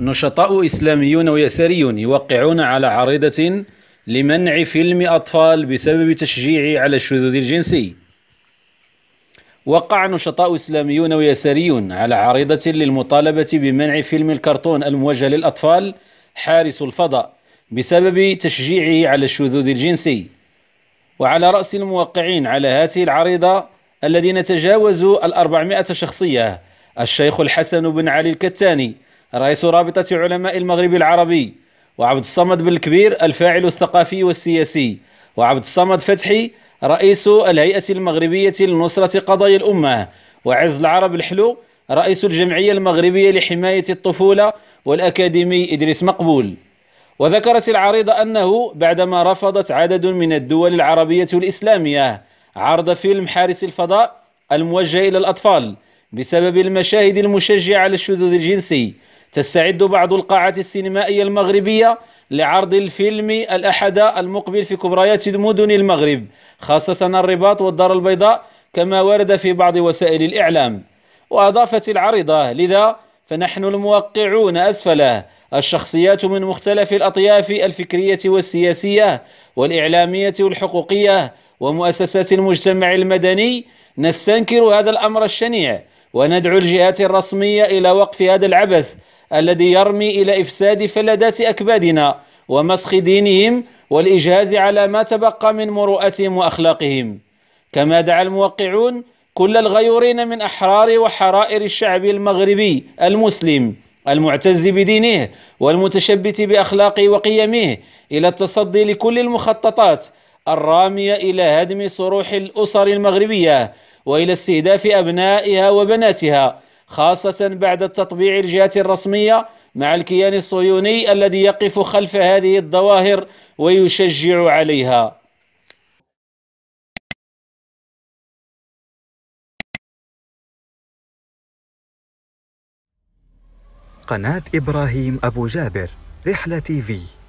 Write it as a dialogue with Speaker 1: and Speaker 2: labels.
Speaker 1: نشطاء إسلاميون ويساريون يوقعون على عريضه لمنع فيلم أطفال بسبب تشجيعه على الشذوذ الجنسي وقع نشطاء إسلاميون ويساريون على عريضه للمطالبة بمنع فيلم الكرتون الموجه للأطفال حارس الفضاء بسبب تشجيعه على الشذوذ الجنسي وعلى رأس الموقعين على هذه العريضة الذين تجاوزوا الأربعمائة شخصية الشيخ الحسن بن علي الكتاني رئيس رابطة علماء المغرب العربي وعبد الصمد بالكبير الفاعل الثقافي والسياسي وعبد الصمد فتحي رئيس الهيئة المغربية لنصرة قضايا الأمة وعز العرب الحلو رئيس الجمعية المغربية لحماية الطفولة والأكاديمي إدريس مقبول وذكرت العريضة أنه بعدما رفضت عدد من الدول العربية والإسلامية عرض فيلم حارس الفضاء الموجه إلى الأطفال بسبب المشاهد المشجعة على الشذوذ الجنسي تستعد بعض القاعات السينمائية المغربية لعرض الفيلم الأحد المقبل في كبريات مدن المغرب خاصة الرباط والدار البيضاء كما ورد في بعض وسائل الإعلام وأضافت العريضة لذا فنحن الموقعون أسفله الشخصيات من مختلف الأطياف الفكرية والسياسية والإعلامية والحقوقية ومؤسسات المجتمع المدني نستنكر هذا الأمر الشنيع وندعو الجهات الرسمية إلى وقف هذا العبث الذي يرمي إلى إفساد فلذات أكبادنا ومسخ دينهم والإجهاز على ما تبقى من مروءتهم وأخلاقهم كما دعا الموقعون كل الغيورين من أحرار وحرائر الشعب المغربي المسلم المعتز بدينه والمتشبت بأخلاقه وقيمه إلى التصدي لكل المخططات الرامية إلى هدم صروح الأسر المغربية وإلى استهداف أبنائها وبناتها خاصة بعد التطبيع الجهات الرسمية مع الكيان الصهيوني الذي يقف خلف هذه الظواهر ويشجع عليها قناة إبراهيم أبو جابر رحلة تي في